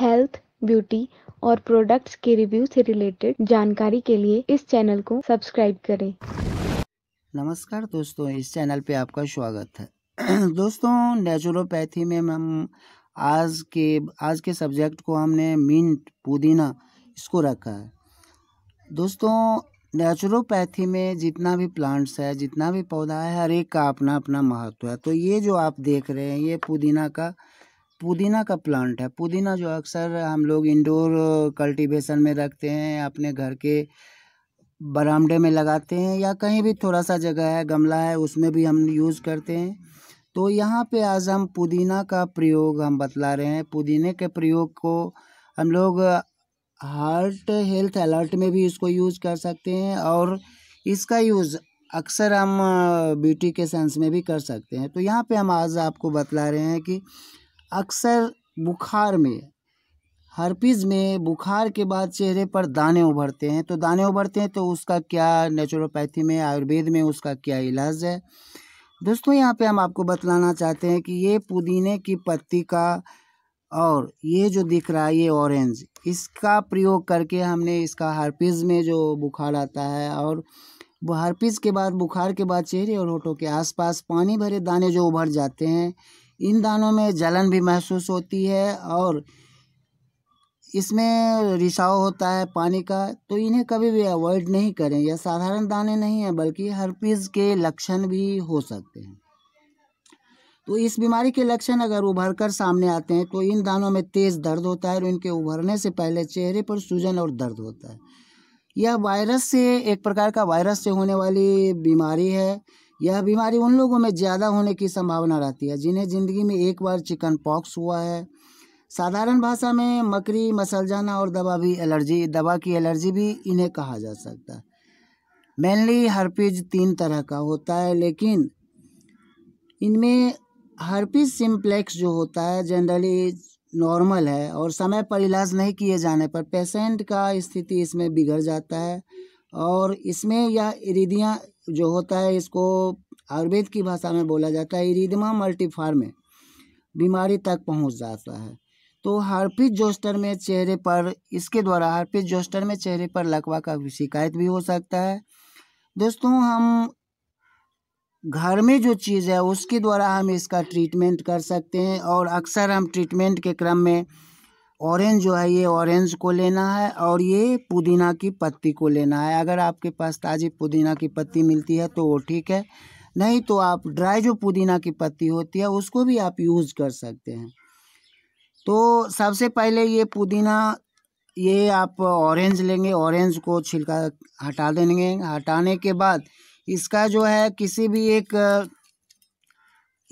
health beauty और products के review से रिलेटेड जानकारी के लिए इस चैनल को सब्सक्राइब करें नमस्कार दोस्तों इस चैनल पे आपका स्वागत है दोस्तों नेचुरोपैथी में हम आज के आज के सब्जेक्ट को हमने मिंट पुदीना इसको रखा है दोस्तों नेचुरोपैथी में जितना भी प्लांट्स है जितना भी पौधा है हर एक का अपना अपना महत्व है तो ये जो आप देख रहे हैं ये पुदीना का पुदीना का प्लांट है पुदीना जो अक्सर हम लोग इंडोर कल्टीवेशन में रखते हैं अपने घर के बरामदे में लगाते हैं या कहीं भी थोड़ा सा जगह है गमला है उसमें भी हम यूज़ करते हैं तो यहाँ पे आज हम पुदीना का प्रयोग हम बतला रहे हैं पुदीने के प्रयोग को हम लोग हार्ट हेल्थ अलर्ट में भी इसको यूज़ कर सकते हैं और इसका यूज़ अक्सर हम ब्यूटी के सेंस में भी कर सकते हैं तो यहाँ पे हम आज आपको बतला रहे हैं कि अक्सर बुखार में हर्पीज़ में बुखार के बाद चेहरे पर दाने उभरते हैं तो दाने उभरते हैं तो उसका क्या नेचुरोपैथी में आयुर्वेद में उसका क्या इलाज है दोस्तों यहाँ पे हम आपको बतलाना चाहते हैं कि ये पुदीने की पत्ती का और ये जो दिख रहा है ये ऑरेंज इसका प्रयोग करके हमने इसका हर्पीज़ में जो बुखार आता है और वो हर्पीज़ के बाद बुखार के बाद चेहरे और होठों के आसपास पानी भरे दाने जो उभर जाते हैं इन दानों में जलन भी महसूस होती है और इसमें रिसाव होता है पानी का तो इन्हें कभी भी अवॉइड नहीं करें यह साधारण दाने नहीं हैं बल्कि हर्पीज़ के लक्षण भी हो सकते हैं तो इस बीमारी के लक्षण अगर उभर कर सामने आते हैं तो इन दानों में तेज़ दर्द होता है और इनके उभरने से पहले चेहरे पर सूजन और दर्द होता है यह वायरस से एक प्रकार का वायरस से होने वाली बीमारी है यह बीमारी उन लोगों में ज़्यादा होने की संभावना रहती है जिन्हें ज़िंदगी में एक बार चिकन पॉक्स हुआ है साधारण भाषा में मकरी मसलजाना और दवा भी एलर्जी दवा की एलर्जी भी इन्हें कहा जा सकता है मेनली हर्पीज तीन तरह का होता है लेकिन इनमें हर्पीज सिम्प्लेक्स जो होता है जनरली नॉर्मल है और समय पर इलाज नहीं किए जाने पर पेशेंट का स्थिति इसमें बिगड़ जाता है और इसमें यह इरिदिया जो होता है इसको आयुर्वेद की भाषा में बोला जाता है इरिदमा मल्टीफार्म बीमारी तक पहुंच जाता है तो हार्पिस जोस्टर में चेहरे पर इसके द्वारा हार्पिस जोस्टर में चेहरे पर लकवा का शिकायत भी हो सकता है दोस्तों हम घर में जो चीज़ है उसके द्वारा हम इसका ट्रीटमेंट कर सकते हैं और अक्सर हम ट्रीटमेंट के क्रम में ऑरेंज जो है ये ऑरेंज को लेना है और ये पुदीना की पत्ती को लेना है अगर आपके पास ताज़ी पुदीना की पत्ती मिलती है तो वो ठीक है नहीं तो आप ड्राई जो पुदीना की पत्ती होती है उसको भी आप यूज़ कर सकते हैं तो सबसे पहले ये पुदीना ये आप ऑरेंज लेंगे ऑरेंज को छिलका हटा देंगे हटाने के बाद इसका जो है किसी भी एक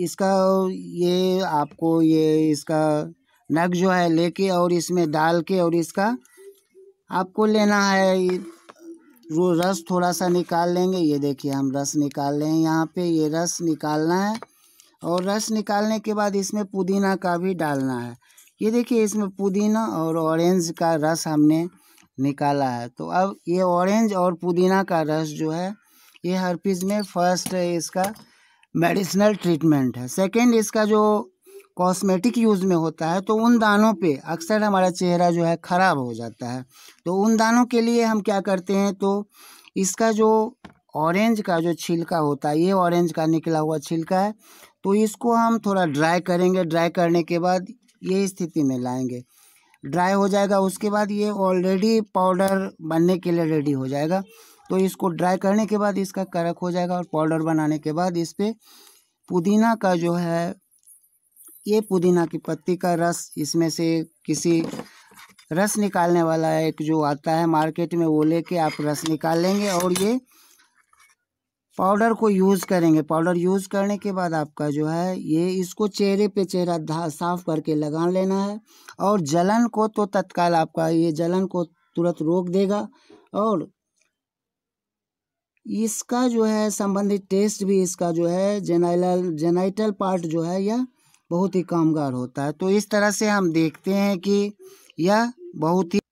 इसका ये आपको ये इसका नग जो है लेके और इसमें डाल के और इसका आपको लेना है वो रस थोड़ा सा निकाल लेंगे ये देखिए हम रस निकाल लें यहाँ पे ये रस निकालना है और रस निकालने के बाद इसमें पुदीना का भी डालना है ये देखिए इसमें पुदीना और ऑरेंज का रस हमने निकाला है तो अब ये ऑरेंज और पुदीना का रस जो है ये हर पीज में फर्स्ट इसका मेडिसिनल ट्रीटमेंट है सेकंड इसका जो कॉस्मेटिक यूज़ में होता है तो उन दानों पे अक्सर हमारा चेहरा जो है ख़राब हो जाता है तो उन दानों के लिए हम क्या करते हैं तो इसका जो ऑरेंज का जो छिलका होता है ये ऑरेंज का निकला हुआ छिलका है तो इसको हम थोड़ा ड्राई करेंगे ड्राई करने के बाद ये स्थिति में लाएंगे ड्राई हो जाएगा उसके बाद ये ऑलरेडी पाउडर बनने के लिए रेडी हो जाएगा तो इसको ड्राई करने के बाद इसका करक हो जाएगा और पाउडर बनाने के बाद इस पर पुदीना का जो है ये पुदीना की पत्ती का रस इसमें से किसी रस निकालने वाला एक जो आता है मार्केट में वो लेके आप रस निकाल लेंगे और ये पाउडर को यूज़ करेंगे पाउडर यूज़ करने के बाद आपका जो है ये इसको चेहरे पे चेहरा साफ करके लगा लेना है और जलन को तो तत्काल आपका ये जलन को तुरंत रोक देगा और इसका जो है संबंधित टेस्ट भी इसका जो है जेनाइल जेनाइटल पार्ट जो है यह बहुत ही कामगार होता है तो इस तरह से हम देखते हैं कि यह बहुत ही